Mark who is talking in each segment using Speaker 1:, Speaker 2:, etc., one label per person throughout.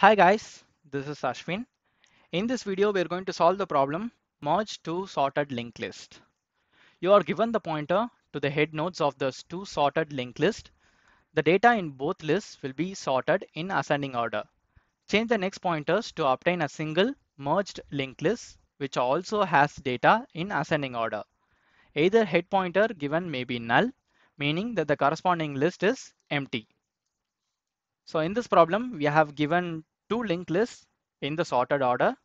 Speaker 1: Hi guys, this is Ashwin. In this video, we are going to solve the problem merge two sorted linked list. You are given the pointer to the head nodes of the two sorted linked list. The data in both lists will be sorted in ascending order. Change the next pointers to obtain a single merged linked list which also has data in ascending order. Either head pointer given may be null, meaning that the corresponding list is empty. So in this problem, we have given two linked lists in the sorted order,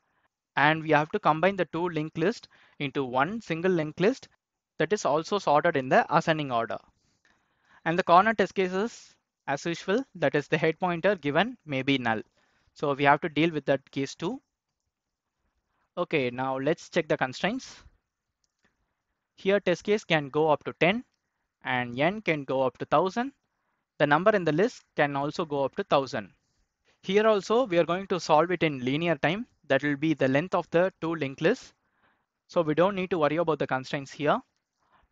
Speaker 1: and we have to combine the two linked list into one single linked list that is also sorted in the ascending order. And the corner test cases, as usual, that is the head pointer given may be null. So we have to deal with that case too. Okay, now let's check the constraints. Here test case can go up to 10 and n can go up to 1000 the number in the list can also go up to 1000. Here also we are going to solve it in linear time. That will be the length of the two linked lists. So we don't need to worry about the constraints here.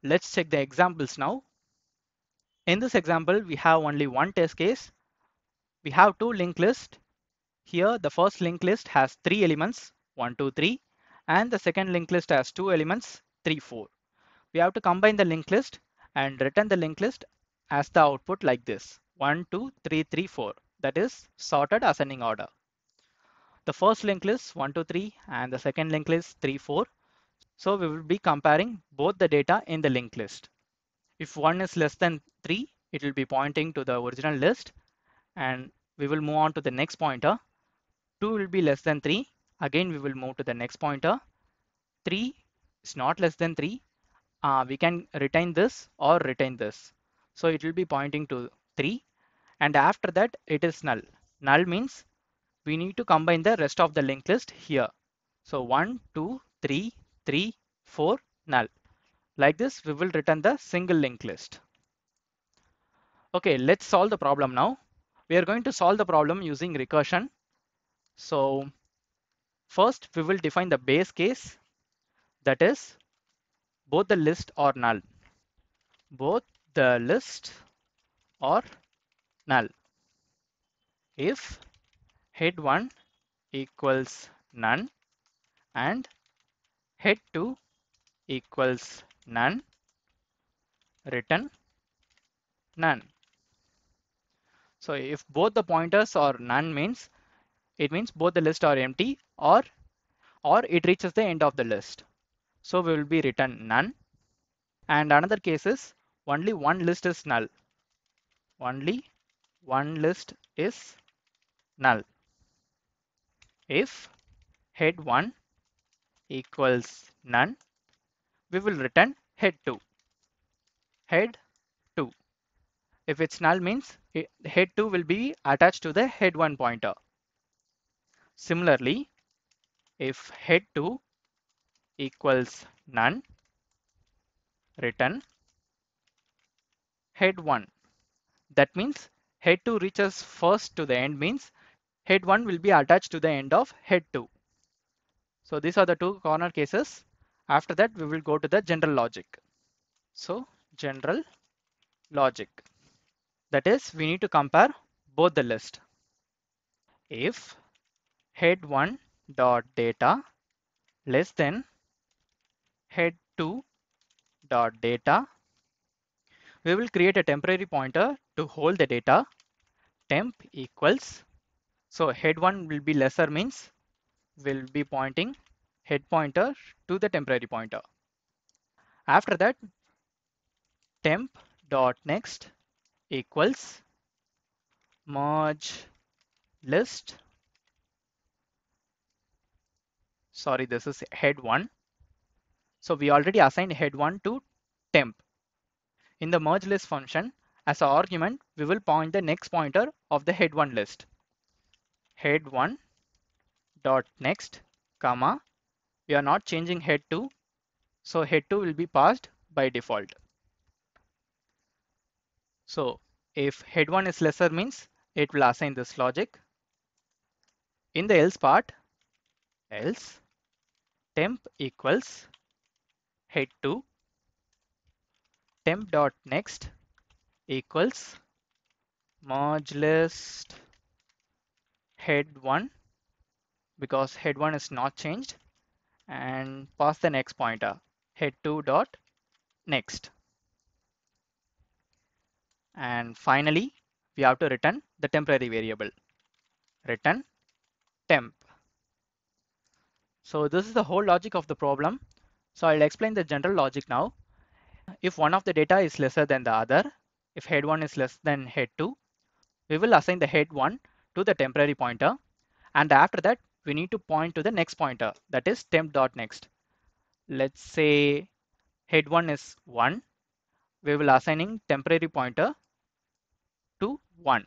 Speaker 1: Let's check the examples now. In this example, we have only one test case. We have two linked lists. Here the first linked list has three elements, one, two, three, and the second linked list has two elements, three, four. We have to combine the linked list and return the linked list as the output like this 1, 2, 3, 3, 4. That is sorted ascending order. The first linked list 1, 2, 3 and the second linked list 3, 4. So we will be comparing both the data in the linked list. If one is less than 3, it will be pointing to the original list and we will move on to the next pointer. 2 will be less than 3. Again, we will move to the next pointer. 3 is not less than 3. Uh, we can retain this or retain this. So it will be pointing to 3 and after that it is null. Null means we need to combine the rest of the linked list here. So 1, 2, 3, 3, 4, null. Like this we will return the single linked list. Okay, let's solve the problem now. We are going to solve the problem using recursion. So first we will define the base case that is both the list or null. Both the list or null if head1 equals none and head2 equals none return none so if both the pointers are none means it means both the list are empty or or it reaches the end of the list so we will be return none and another case is only one list is null only one list is null if head 1 equals none we will return head 2 head 2 if it's null means eh, head 2 will be attached to the head 1 pointer similarly if head 2 equals none return head 1. That means head 2 reaches first to the end means head 1 will be attached to the end of head 2. So these are the two corner cases. After that, we will go to the general logic. So general logic. That is, we need to compare both the list. If head 1 dot data less than head 2 dot data we will create a temporary pointer to hold the data temp equals so head one will be lesser means will be pointing head pointer to the temporary pointer after that temp dot next equals merge list sorry this is head 1 so we already assigned head 1 to in the merge list function, as an argument, we will point the next pointer of the head1 list. Head1 dot next, comma. We are not changing head2, so head2 will be passed by default. So if head1 is lesser means it will assign this logic. In the else part, else temp equals head2 temp dot next equals merge list head one because head one is not changed and pass the next pointer head two dot next and finally we have to return the temporary variable return temp so this is the whole logic of the problem so I'll explain the general logic now if one of the data is lesser than the other, if head 1 is less than head 2, we will assign the head 1 to the temporary pointer. And after that, we need to point to the next pointer that is temp.next. Let's say head 1 is 1. We will assigning temporary pointer to 1.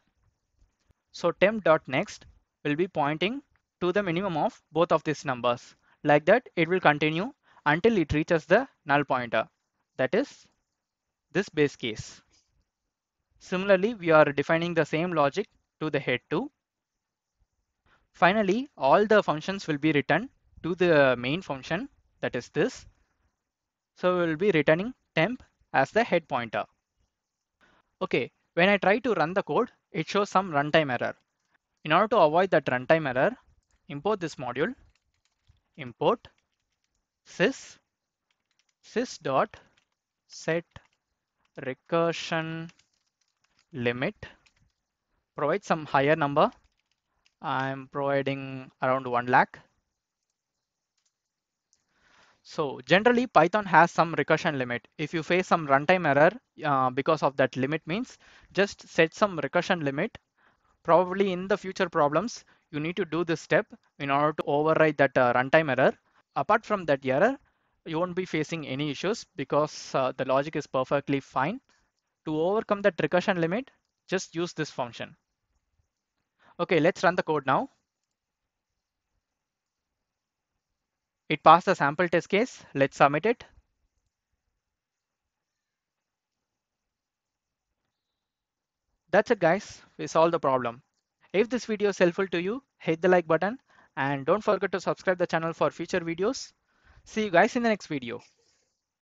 Speaker 1: So temp.next will be pointing to the minimum of both of these numbers. Like that, it will continue until it reaches the null pointer that is this base case. Similarly, we are defining the same logic to the head 2. Finally, all the functions will be returned to the main function that is this. So we will be returning temp as the head pointer. Okay, when I try to run the code, it shows some runtime error. In order to avoid that runtime error, import this module, import sys sys dot set recursion limit provide some higher number i'm providing around 1 lakh so generally python has some recursion limit if you face some runtime error uh, because of that limit means just set some recursion limit probably in the future problems you need to do this step in order to override that uh, runtime error apart from that error you won't be facing any issues because uh, the logic is perfectly fine. To overcome that recursion limit, just use this function. Okay, let's run the code now. It passed the sample test case. Let's submit it. That's it guys, we solved the problem. If this video is helpful to you, hit the like button and don't forget to subscribe the channel for future videos. See you guys in the next video.